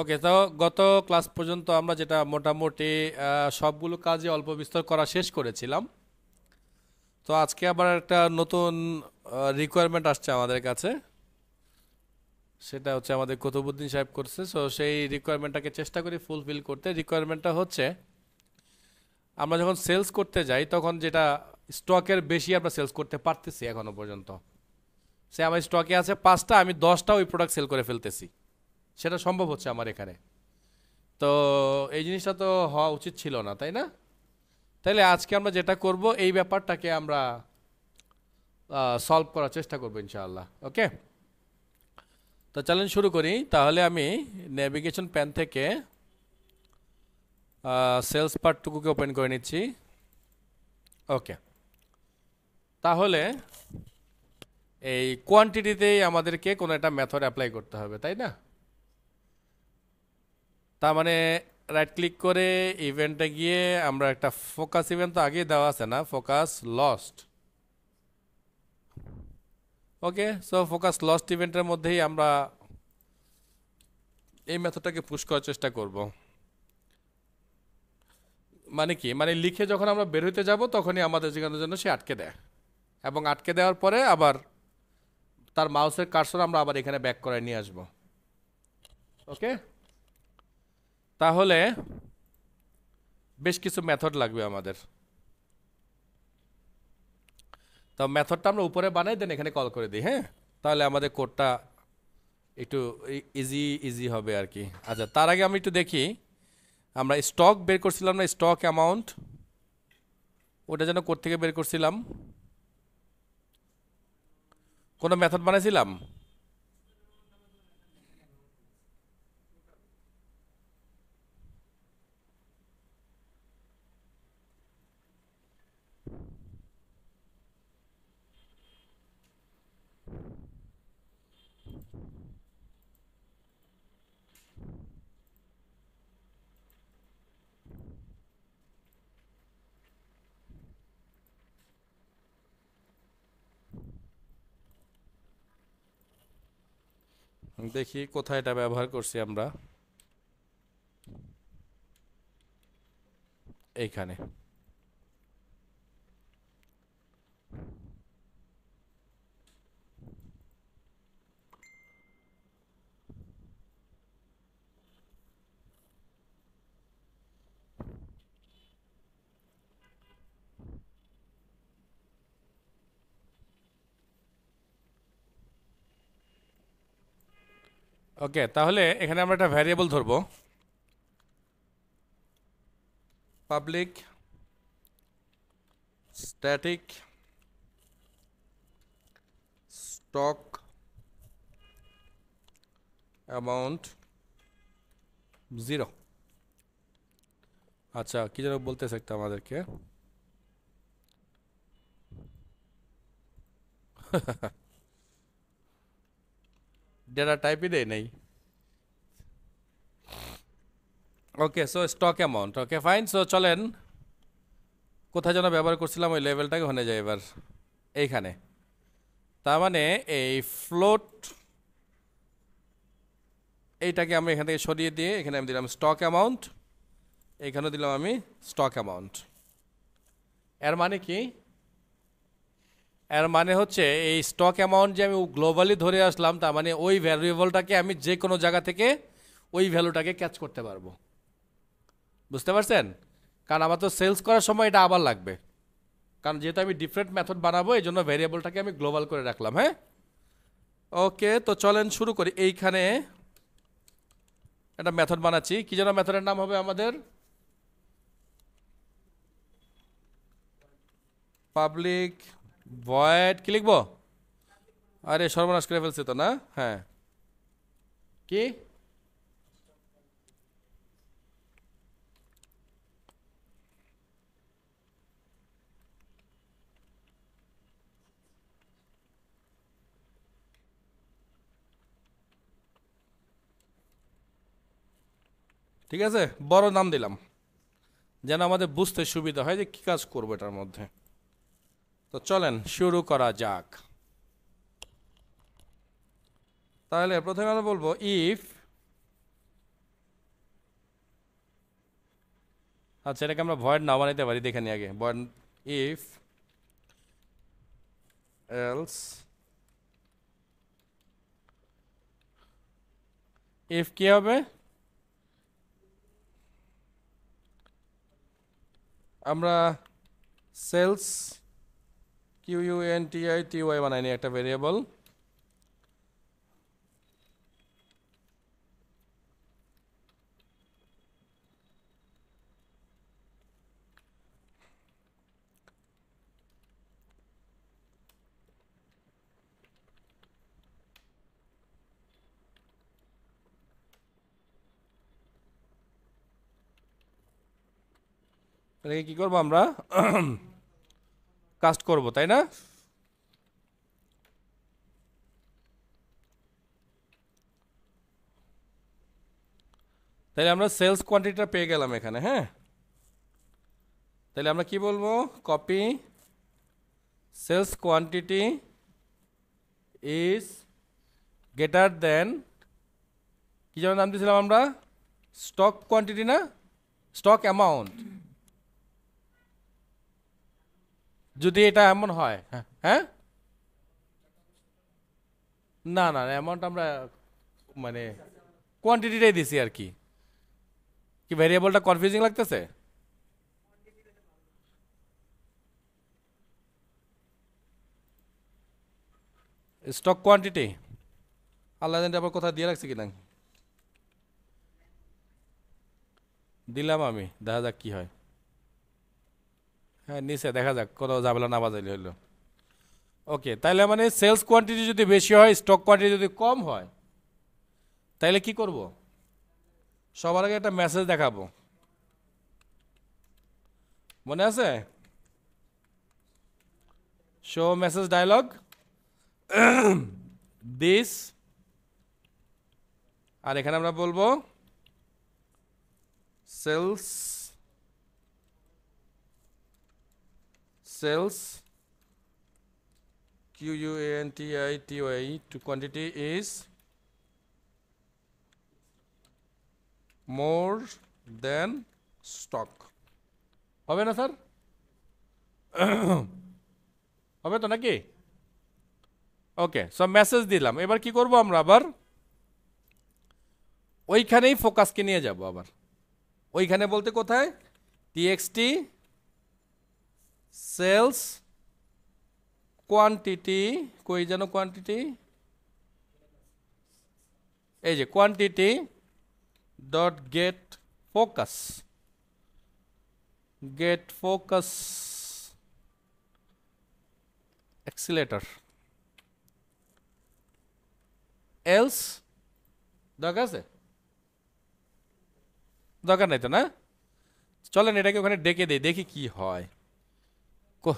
ওকে তো গত ক্লাস পর্যন্ত আমরা যেটা মোটামুটি সবগুলো কাজে অল্প বিস্তর করা শেষ করেছিলাম তো আজকে আবার একটা নতুন রিকোয়ারমেন্ট আসছে আমাদের কাছে সেটা হচ্ছে আমাদের কতুবুদ্দিন সাহেব করছে সো সেই রিকোয়ারমেন্টটাকে চেষ্টা করি ফুলফিল করতে রিকোয়ারমেন্টটা হচ্ছে আমরা যখন সেলস করতে যাই তখন যেটা স্টকের বেশি আমরা সেলস করতে পারতেছি এখনও পর্যন্ত সে আমার স্টকে আছে পাঁচটা আমি দশটা ওই প্রোডাক্ট সেল করে ফেলতেছি সেটা সম্ভব হচ্ছে আমার এখানে তো এই জিনিসটা তো হওয়া উচিত ছিল না তাই না তাহলে আজকে আমরা যেটা করব এই ব্যাপারটাকে আমরা সলভ করার চেষ্টা করবো ইনশাআল্লাহ ওকে তো চ্যালেঞ্জ শুরু করি তাহলে আমি নেভিগেশন প্যান থেকে সেলস পার্টটুকুকে ওপেন করে নিচ্ছি ওকে তাহলে এই কোয়ান্টিটিতেই আমাদেরকে কোনো একটা মেথড অ্যাপ্লাই করতে হবে তাই না তার মানে রাইট ক্লিক করে ইভেন্টে গিয়ে আমরা একটা ফোকাস ইভেন্ট তো আগেই দেওয়া আছে না focus lost okay so focus lost ইভেন্টের মধ্যেই আমরা এই মেথডটাকে পুশ করার চেষ্টা করব মানে কি মানে লিখে যখন আমরা বের হইতে যাব তখনই আমাদের যেখানে জন্য সে আটকে দেয় এবং আটকে দেওয়ার পরে আবার তার মাউসের কারসর আমরা আবার এখানে ব্যাক করে নিয়ে আসবো ওকে তাহলে বেশ কিছু মেথড লাগবে আমাদের তো মেথডটা আমরা উপরে বানাই দেন এখানে কল করে দিই হ্যাঁ তাহলে আমাদের কোডটা একটু ইজি ইজি হবে আর কি আচ্ছা তার আগে আমি একটু দেখি আমরা স্টক বের করছিলাম না স্টক অ্যামাউন্ট ওটা যেন থেকে বের করছিলাম কোনো মেথড বানাইছিলাম দেখি কোথায় এটা ব্যবহার করছি আমরা এইখানে ওকে তাহলে এখানে আমরা একটা ভ্যারিয়েবল ধরব public static stock amount zero আচ্ছা কী যেন বলতেছে একটা আমাদেরকে ডেটা টাইপই দেয় নাই okay so stock amount okay fine so চলেন কোথায় যেন ব্যবহার করছিলাম ওই লেভেলটাকে ওখানে যায় এবার এইখানে তার মানে এই ফ্লোট এইটাকে আমি এখান থেকে সরিয়ে দিয়ে এখানে আমি দিলাম স্টক অ্যামাউন্ট এখানেও দিলাম আমি স্টক অ্যামাউন্ট এর মানে কি এর মানে হচ্ছে এই স্টক অ্যামাউন্ট যে আমি গ্লোবালি ধরে আসলাম তার মানে ওই ভ্যালুয়েবলটাকে আমি যে কোনো জায়গা থেকে ওই ভ্যালুটাকে ক্যাচ করতে পারবো বুঝতে পারছেন কারণ আমার তো সেলস করার সময় এটা আবার লাগবে কারণ যেহেতু আমি ডিফারেন্ট মেথড বানাবো এই জন্য ভ্যারিয়েবলটাকে আমি গ্লোবাল করে রাখলাম হ্যাঁ ওকে তো চলেন শুরু করি এইখানে একটা মেথড বানাচ্ছি কী যেন মেথডের নাম হবে আমাদের পাবলিক ভয়েড কি লিখবো আরে সর্বনাশ করে ফেলছে তো না হ্যাঁ কি ঠিক আছে বড় নাম দিলাম যেন আমাদের বুঝতে সুবিধা হয় যে কি কাজ করবো এটার মধ্যে তো চলেন শুরু করা যাক তাহলে প্রথমে আমরা বলবো ইফ আচ্ছা এটাকে আমরা ভয়েড না বানাইতে পারি দেখে নিই আগে ভয়েড ইফ এলস ইফ কি হবে আমরা sales Q U N T I T Y বানাইনি একটা ভেরিয়েবল এটাকে কী করবো আমরা কাস্ট করব তাই না তাহলে আমরা সেলস কোয়ান্টিটিটা পেয়ে গেলাম এখানে হ্যাঁ তাহলে আমরা কি বলবো copy sales quantity is greater than কী যেমন নাম দিয়েছিলাম আমরা স্টক কোয়ান্টিটি না স্টক অ্যামাউন্ট যদি এটা এমন হয় হ্যাঁ না না অ্যামাউন্ট আমরা মানে কোয়ান্টিটিটাই দিছি আর কি কি ভ্যারিয়েবলটা কনফিউজিং লাগতেছে স্টক কোয়ান্টিটি আল্লাহ জানি আবার কোথায় দিয়ে রাখছে কিনা দিলাম আমি দেখা যাক কী হয় হ্যাঁ নিচে দেখা যাক কোনো ঝামেলা না বাজাইলে হলো ওকে তাহলে মানে সেলস কোয়ান্টিটি যদি বেশি হয় স্টক কোয়ান্টিটি যদি কম হয় তাহলে কি করব সবার আগে একটা মেসেজ দেখাবো মনে আছে শো মেসেজ ডায়লগ দিস আর এখানে আমরা বলবো sales cells QUNTITY to quantity is more than stock. হবে না স্যার হবে তো নাকি ওকে সব মেসেজ দিলাম এবার কি করব আমরা আবার ওইখানেই ফোকাসকে নিয়ে যাব আবার ওইখানে বলতে কোথায় টিএক্সটি সেলস কোয়ান্টিটি কই যেন কোয়ান্টিটি এই যে quantity dot get focus get focus accelerator else দরকার আছে দরকার নাই তো না চলেন এটাকে ওখানে ডেকে দেই দেখি কি হয় কো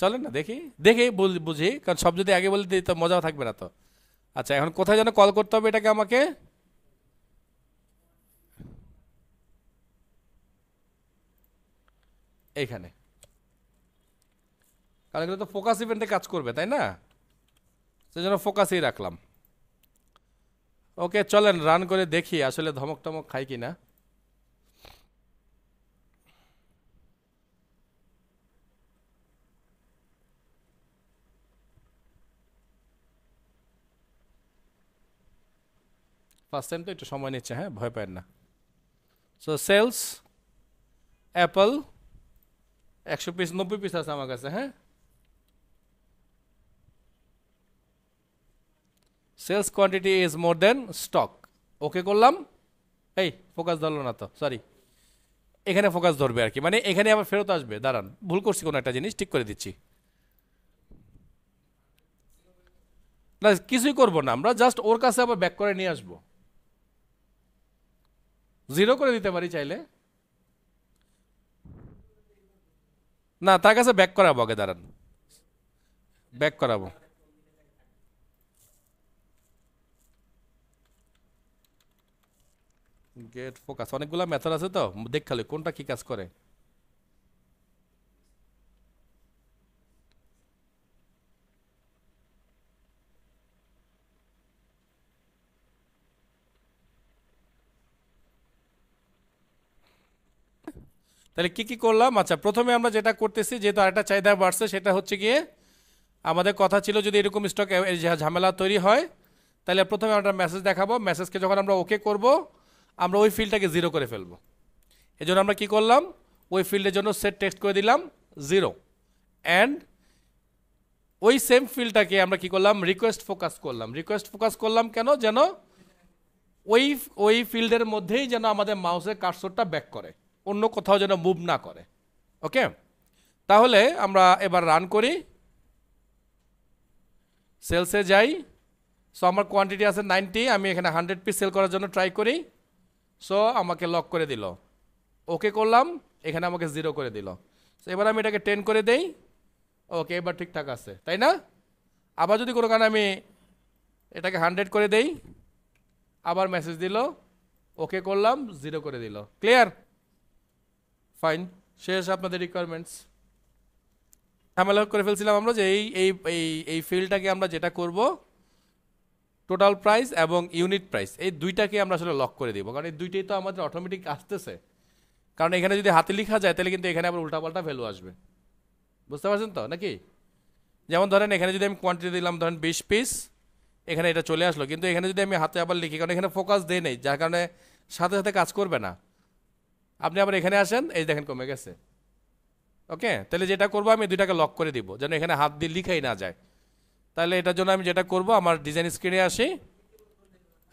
চলেন না দেখি দেখে বুঝি কারণ সব যদি আগে বলে দিই তো মজাও থাকবে না তো আচ্ছা এখন কোথায় যেন কল করতে হবে এটাকে আমাকে এইখানে কারণ এগুলো তো ফোকাস ইভেন্টে কাজ করবে তাই না সেই জন্য ফোকাসই রাখলাম ওকে চলেন রান করে দেখি আসলে ধমক টমক খাই কি না ফার্স্ট টাইম তো একটু সময় নিচ্ছে হ্যাঁ ভয় পায় না সো সেলস অ্যাপল একশো পিস নব্বই পিস আছে আমার কাছে হ্যাঁ sales quantity is more than stock okay করলাম এই ফোকাস ধরলো না তো সরি এখানে ফোকাস ধরবে আর কি মানে এখানে আবার ফেরত আসবে দাঁড়ান ভুল করছি কোনো একটা জিনিস ঠিক করে দিচ্ছি না কিছুই করবো না আমরা জাস্ট ওর কাছে আবার ব্যাক করে নিয়ে আসবো জিরো করে দিতে পারি চাইলে না তার কাছে ব্যাক করাবো আগে দাঁড়ান ব্যাক করাবো গেট ফোকাস অনেকগুলো মেথড আছে তো দেখালে কোনটা কি কাজ করে তাহলে কি কি করলাম আচ্ছা প্রথমে আমরা যেটা করতেছি যেহেতু আরেকটা চাহিদা বাড়ছে সেটা হচ্ছে গিয়ে আমাদের কথা ছিল যদি এরকম স্টক ঝামেলা তৈরি হয় তাহলে প্রথমে আমরা মেসেজ দেখাবো মেসেজকে যখন আমরা ওকে করব আমরা ওই ফিল্ডটাকে জিরো করে ফেলবো জন্য আমরা কি করলাম ওই ফিল্ডের জন্য সেট টেক্সট করে দিলাম জিরো অ্যান্ড ওই সেম ফিল্ডটাকে আমরা কি করলাম রিকোয়েস্ট ফোকাস করলাম রিকোয়েস্ট ফোকাস করলাম কেন যেন ওই ওই ফিল্ডের মধ্যেই যেন আমাদের মাউসের কারসরটা ব্যাক করে অন্য কোথাও যেন মুভ না করে ওকে তাহলে আমরা এবার রান করি সেলসে যাই সো আমার কোয়ান্টিটি আছে নাইনটি আমি এখানে হান্ড্রেড পিস সেল করার জন্য ট্রাই করি সো আমাকে লক করে দিল ওকে করলাম এখানে আমাকে জিরো করে দিল সো এবার আমি এটাকে টেন করে দেই ওকে এবার ঠিকঠাক আছে তাই না আবার যদি কোনো কারণে আমি এটাকে হান্ড্রেড করে দেই আবার মেসেজ দিল ওকে করলাম জিরো করে দিল ক্লিয়ার ফাইন শেষ আপনাদের রিকোয়ারমেন্টস ঝামেলা করে ফেলছিলাম আমরা যে এই এই এই এই ফিল্ডটাকে আমরা যেটা করব টোটাল প্রাইস এবং ইউনিট প্রাইস এই দুইটাকে আমরা আসলে লক করে দিব কারণ এই দুইটাই তো আমাদের অটোমেটিক আসতেছে কারণ এখানে যদি হাতে লেখা যায় তাহলে কিন্তু এখানে আবার উল্টাপাল্টা ভ্যালু আসবে বুঝতে পারছেন তো নাকি যেমন ধরেন এখানে যদি আমি কোয়ান্টিটি দিলাম ধরেন বিশ পিস এখানে এটা চলে আসলো কিন্তু এখানে যদি আমি হাতে আবার লিখি কারণ এখানে ফোকাস দেয় নেই যার কারণে সাথে সাথে কাজ করবে না আপনি আবার এখানে আসেন এই দেখেন কমে গেছে ওকে তাহলে যেটা করবো আমি দুইটাকে লক করে দিব যেন এখানে হাত দিয়ে লিখাই না যায় তাহলে এটার জন্য আমি যেটা করব আমার ডিজাইন স্ক্রিনে আসি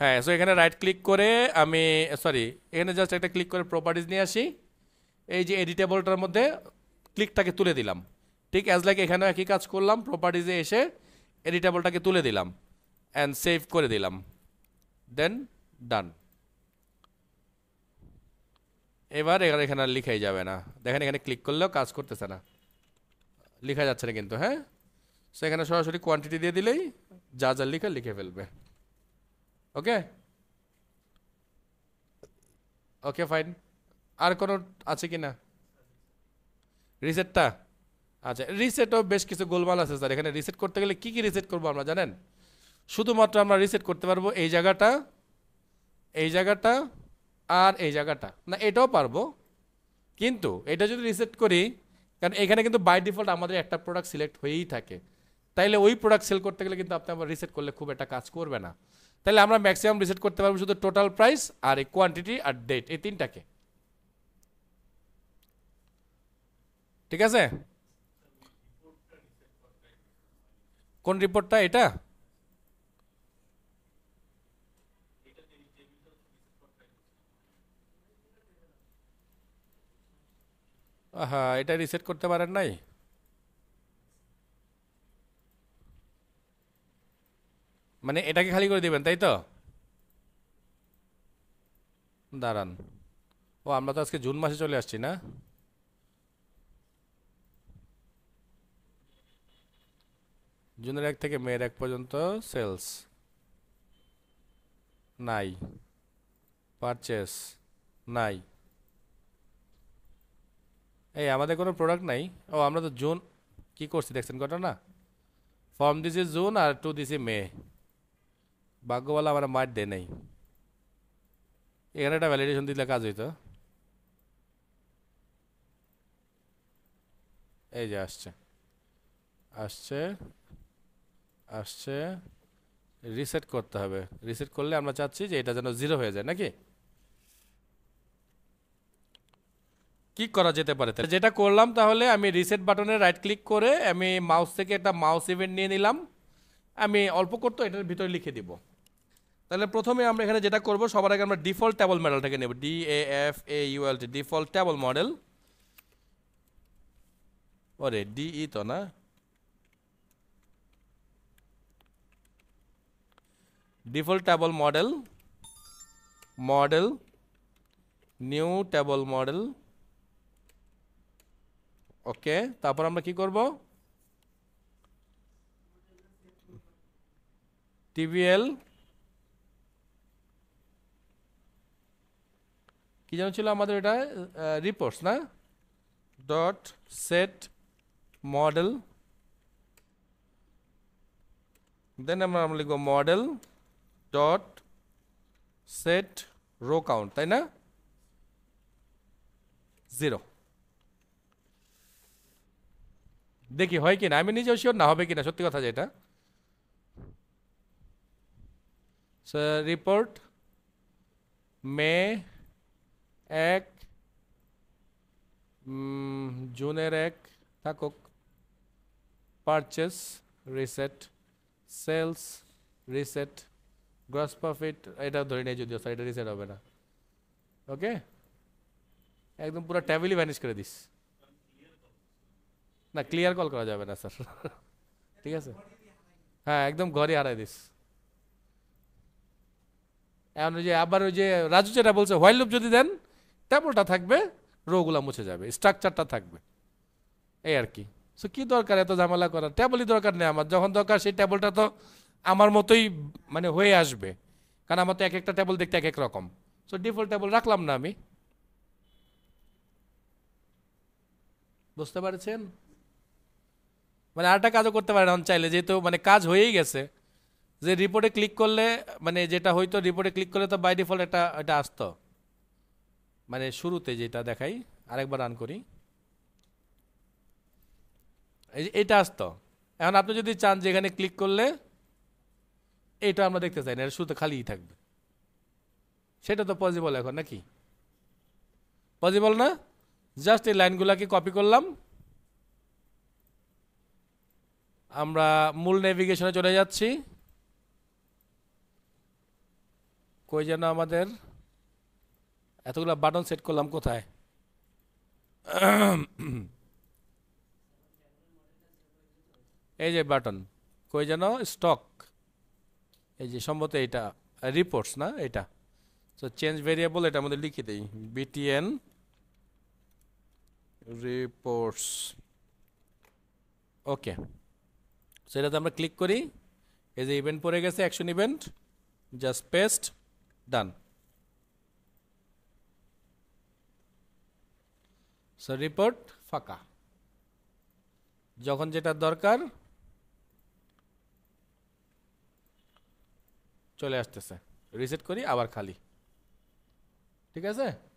হ্যাঁ সো এখানে রাইট ক্লিক করে আমি সরি এখানে জাস্ট একটা ক্লিক করে প্রপার্টিজ নিয়ে আসি এই যে এডিটেবলটার মধ্যে ক্লিকটাকে তুলে দিলাম ঠিক অ্যাজ লাইক এখানেও একই কাজ করলাম প্রপার্টিজে এসে এডিটেবলটাকে তুলে দিলাম অ্যান্ড সেভ করে দিলাম দেন ডান এবার এখানে এখানে আর লিখাই যাবে না দেখেন এখানে ক্লিক করলেও কাজ করতেছে না লিখা যাচ্ছে না কিন্তু হ্যাঁ সো এখানে সরাসরি কোয়ান্টিটি দিয়ে দিলেই যা যা লিখে লিখে ফেলবে ওকে ওকে ফাইন আর কোনো আছে কি না রিসেটটা আচ্ছা রিসেটও বেশ কিছু গোলমাল আছে স্যার এখানে রিসেট করতে গেলে কি কি রিসেট করবো আমরা জানেন শুধুমাত্র আমরা রিসেট করতে পারবো এই জায়গাটা এই জায়গাটা আর এই জায়গাটা না এটাও পারবো কিন্তু এটা যদি রিসেট করি কারণ এখানে কিন্তু বাই ডিফল্ট আমাদের একটা প্রোডাক্ট সিলেক্ট হয়েই থাকে তাইলে ওই প্রোডাক্ট সেল করতে গেলে কিন্তু আপনি আবার রিসেট করলে খুব একটা কাজ করবে না তাহলে আমরা ম্যাক্সিমাম রিসেট করতে পারবো শুধু টোটাল প্রাইস আর এই কোয়ান্টিটি আর ডেট এই তিনটাকে ঠিক আছে কোন রিপোর্টটা এটা হ্যাঁ এটা রিসেট করতে পারেন নাই মানে এটাকে খালি করে দিবেন তাই তো দাঁড়ান ও আমরা তো আজকে জুন মাসে চলে আসছি না জুনের এক থেকে মেয়ের এক পর্যন্ত সেলস নাই পারচেস নাই এই আমাদের কোনো প্রোডাক্ট নাই ও আমরা তো জুন কি করছি দেখছেন কটা না ফর্ম দিছি জুন আর টু দিছি মে ভাগ্যওয়ালা আমার মার ডে নেই এখানে একটা ভ্যালিডেশন দিলে কাজ হইতো এই যে আসছে আসছে আসছে রিসেট করতে হবে রিসেট করলে আমরা চাচ্ছি যে এটা যেন জিরো হয়ে যায় নাকি কি করা যেতে পারে যেটা করলাম তাহলে আমি রিসেট বাটনে রাইট ক্লিক করে আমি মাউস থেকে একটা মাউস ইভেন্ট নিয়ে নিলাম আমি অল্প করতো এটার ভিতরে লিখে দিব তাহলে প্রথমে আমরা এখানে যেটা করব সবার আগে আমরা ডিফল্ট ট্যাবল মডেলটাকে নেব D E F A U L T default table model ওরে ডিই e তো না default table model model new table model okay তারপর আমরা কি করব টিভিএল কি যেন ছিল আমাদের এটা রিপোর্টস না ডট সেট মডেল দেন আমরা আমরা লিখব model dot set row count তাই না জিরো দেখি হয় কিনা আমি নিজেও শিওর না হবে কিনা সত্যি কথা যেটা রিপোর্ট মে এক জুনের এক থাকুক purchase reset sales reset gross profit এটা ধরে নেই যদিও স্যার এটা রিসেট হবে না ওকে একদম পুরো ট্যাবলি ভ্যানিশ করে দিস না ক্লিয়ার কল করা যাবে না স্যার ঠিক আছে হ্যাঁ একদম ঘরে হারাই দিস এখন ওই যে আবার ওই যে রাজু যেটা বলছে হোয়াইল লুপ যদি দেন ট্যাবলটা থাকবে রোগুলা মুছে যাবে স্ট্রাকচারটা থাকবে এই আর কি সো কী দরকার এত ঝামেলা করার ট্যাবলই দরকার নেই আমার যখন দরকার সেই ট্যাবলটা তো আমার মতোই মানে হয়ে আসবে কারণ আমার তো এক একটা ট্যাবল দেখতে এক এক রকম সো ডিফল্ট ট্যাবল রাখলাম না আমি বুঝতে পারছেন মানে আরেকটা কাজও করতে পারেন অন চাইলে যেহেতু মানে কাজ হয়েই গেছে যে রিপোর্টে ক্লিক করলে মানে যেটা হইতো রিপোর্টে ক্লিক করলে তো বাই ডিফল্ট এটা এটা আসতো মানে শুরুতে যেটা দেখাই আরেকবার রান করি এটা আসতো এখন আপনি যদি চান যে এখানে ক্লিক করলে এটা আমরা দেখতে চাই না এটা শুধু খালিই থাকবে সেটা তো পসিবল এখন নাকি পসিবল না জাস্ট এই লাইনগুলোকে কপি করলাম আমরা মূল নেভিগেশনে চলে যাচ্ছি কই যেন আমাদের এতগুলো বাটন সেট করলাম কোথায় এই যে বাটন কই যেন স্টক এই যে সম্ভবত এটা রিপোর্টস না এটা তো চেঞ্জ ভেরিয়েবল এটা আমাদের লিখে দিই বিটিএন রিপোর্টস ওকে সেটাতে আমরা ক্লিক করি এই যে ইভেন্ট পড়ে গেছে action event just paste done so report ফাঁকা যখন যেটা দরকার চলে আসতেছে রিসেট করি আবার খালি ঠিক আছে